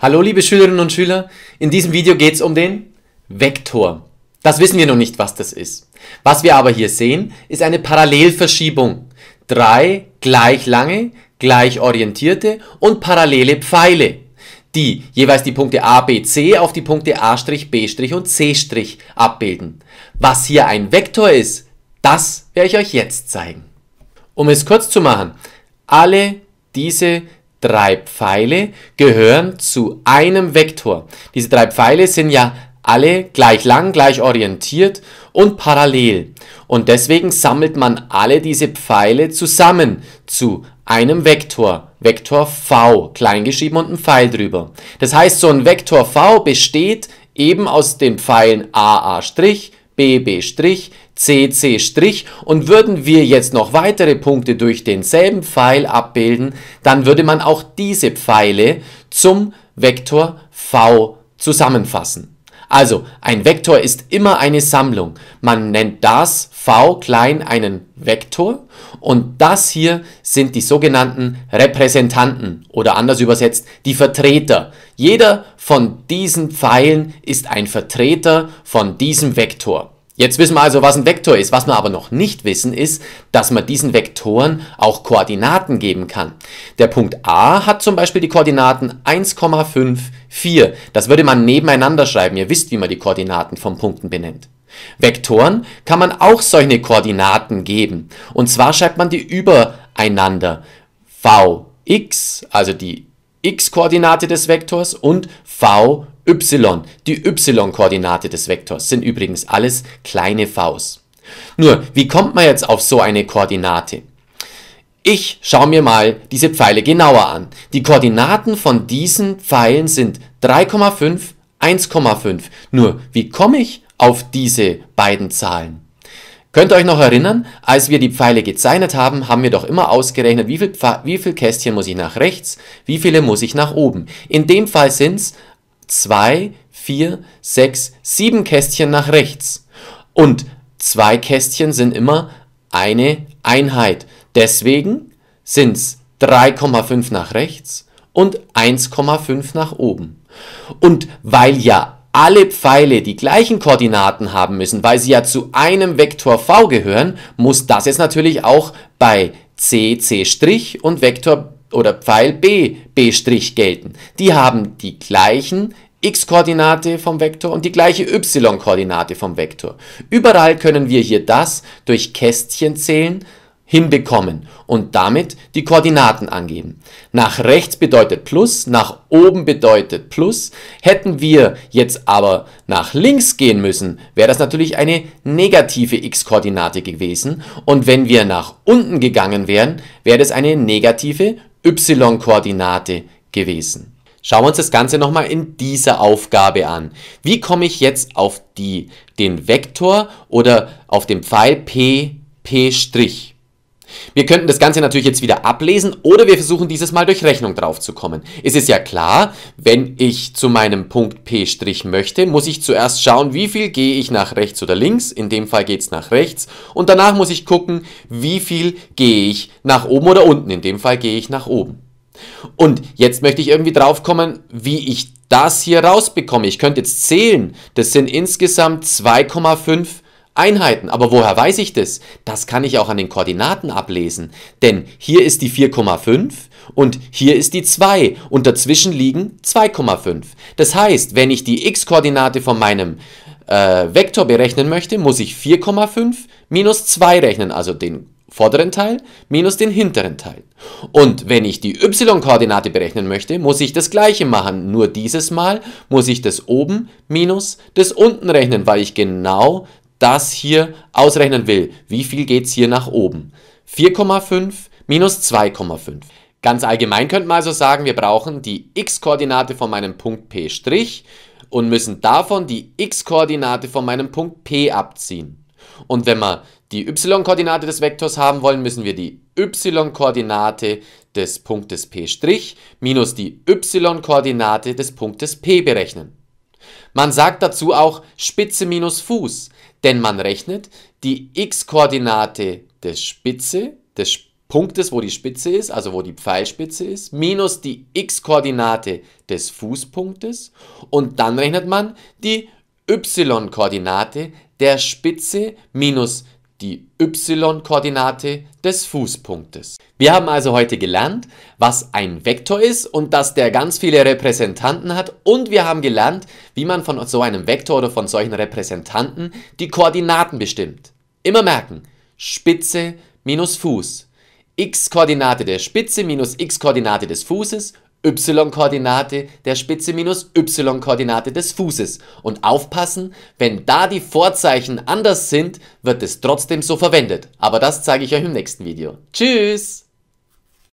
Hallo liebe Schülerinnen und Schüler, in diesem Video geht es um den Vektor. Das wissen wir noch nicht, was das ist. Was wir aber hier sehen, ist eine Parallelverschiebung. Drei gleich lange, gleich orientierte und parallele Pfeile, die jeweils die Punkte A, B, C auf die Punkte A', B' und C' abbilden. Was hier ein Vektor ist, das werde ich euch jetzt zeigen. Um es kurz zu machen, alle diese drei Pfeile gehören zu einem Vektor. Diese drei Pfeile sind ja alle gleich lang, gleich orientiert und parallel. Und deswegen sammelt man alle diese Pfeile zusammen zu einem Vektor, Vektor v, kleingeschrieben und ein Pfeil drüber. Das heißt, so ein Vektor v besteht eben aus den Pfeilen a a', b b', CC' und würden wir jetzt noch weitere Punkte durch denselben Pfeil abbilden, dann würde man auch diese Pfeile zum Vektor V zusammenfassen. Also, ein Vektor ist immer eine Sammlung. Man nennt das v klein einen Vektor und das hier sind die sogenannten Repräsentanten oder anders übersetzt die Vertreter. Jeder von diesen Pfeilen ist ein Vertreter von diesem Vektor. Jetzt wissen wir also, was ein Vektor ist. Was wir aber noch nicht wissen, ist, dass man diesen Vektoren auch Koordinaten geben kann. Der Punkt A hat zum Beispiel die Koordinaten 1,54. Das würde man nebeneinander schreiben. Ihr wisst, wie man die Koordinaten von Punkten benennt. Vektoren kann man auch solche Koordinaten geben. Und zwar schreibt man die übereinander. Vx, also die x-Koordinate des Vektors und v y. Die y-Koordinate des Vektors sind übrigens alles kleine v's. Nur, wie kommt man jetzt auf so eine Koordinate? Ich schaue mir mal diese Pfeile genauer an. Die Koordinaten von diesen Pfeilen sind 3,5, 1,5. Nur, wie komme ich auf diese beiden Zahlen? Könnt ihr euch noch erinnern, als wir die Pfeile gezeichnet haben, haben wir doch immer ausgerechnet, wie viele viel Kästchen muss ich nach rechts, wie viele muss ich nach oben. In dem Fall sind es 2, 4, 6, 7 Kästchen nach rechts. Und zwei Kästchen sind immer eine Einheit. Deswegen sind es 3,5 nach rechts und 1,5 nach oben. Und weil ja alle Pfeile die gleichen Koordinaten haben müssen, weil sie ja zu einem Vektor v gehören, muss das jetzt natürlich auch bei c, c' und Vektor oder Pfeil B, B' gelten. Die haben die gleichen x-Koordinate vom Vektor und die gleiche y-Koordinate vom Vektor. Überall können wir hier das durch Kästchen zählen hinbekommen und damit die Koordinaten angeben. Nach rechts bedeutet Plus, nach oben bedeutet Plus. Hätten wir jetzt aber nach links gehen müssen, wäre das natürlich eine negative x-Koordinate gewesen und wenn wir nach unten gegangen wären, wäre das eine negative y-Koordinate gewesen. Schauen wir uns das Ganze nochmal in dieser Aufgabe an. Wie komme ich jetzt auf die, den Vektor oder auf den Pfeil P, P'? Wir könnten das Ganze natürlich jetzt wieder ablesen oder wir versuchen dieses Mal durch Rechnung drauf zu kommen. Es ist ja klar, wenn ich zu meinem Punkt P' möchte, muss ich zuerst schauen, wie viel gehe ich nach rechts oder links. In dem Fall geht es nach rechts. Und danach muss ich gucken, wie viel gehe ich nach oben oder unten. In dem Fall gehe ich nach oben. Und jetzt möchte ich irgendwie drauf kommen, wie ich das hier rausbekomme. Ich könnte jetzt zählen. Das sind insgesamt 2,5 Einheiten. Aber woher weiß ich das? Das kann ich auch an den Koordinaten ablesen. Denn hier ist die 4,5 und hier ist die 2 und dazwischen liegen 2,5. Das heißt, wenn ich die x-Koordinate von meinem äh, Vektor berechnen möchte, muss ich 4,5 minus 2 rechnen, also den vorderen Teil minus den hinteren Teil. Und wenn ich die y-Koordinate berechnen möchte, muss ich das gleiche machen, nur dieses Mal muss ich das oben minus das unten rechnen, weil ich genau das hier ausrechnen will. Wie viel geht es hier nach oben? 4,5 minus 2,5. Ganz allgemein könnte man also sagen, wir brauchen die x-Koordinate von meinem Punkt P' und müssen davon die x-Koordinate von meinem Punkt P abziehen. Und wenn wir die y-Koordinate des Vektors haben wollen, müssen wir die y-Koordinate des Punktes P' minus die y-Koordinate des Punktes P berechnen. Man sagt dazu auch Spitze minus Fuß denn man rechnet die x-Koordinate der Spitze, des Punktes, wo die Spitze ist, also wo die Pfeilspitze ist, minus die x-Koordinate des Fußpunktes und dann rechnet man die y-Koordinate der Spitze minus die y-Koordinate des Fußpunktes. Wir haben also heute gelernt, was ein Vektor ist und dass der ganz viele Repräsentanten hat und wir haben gelernt, wie man von so einem Vektor oder von solchen Repräsentanten die Koordinaten bestimmt. Immer merken, Spitze minus Fuß, x-Koordinate der Spitze minus x-Koordinate des Fußes y-Koordinate der Spitze minus y-Koordinate des Fußes und aufpassen, wenn da die Vorzeichen anders sind, wird es trotzdem so verwendet. Aber das zeige ich euch im nächsten Video. Tschüss!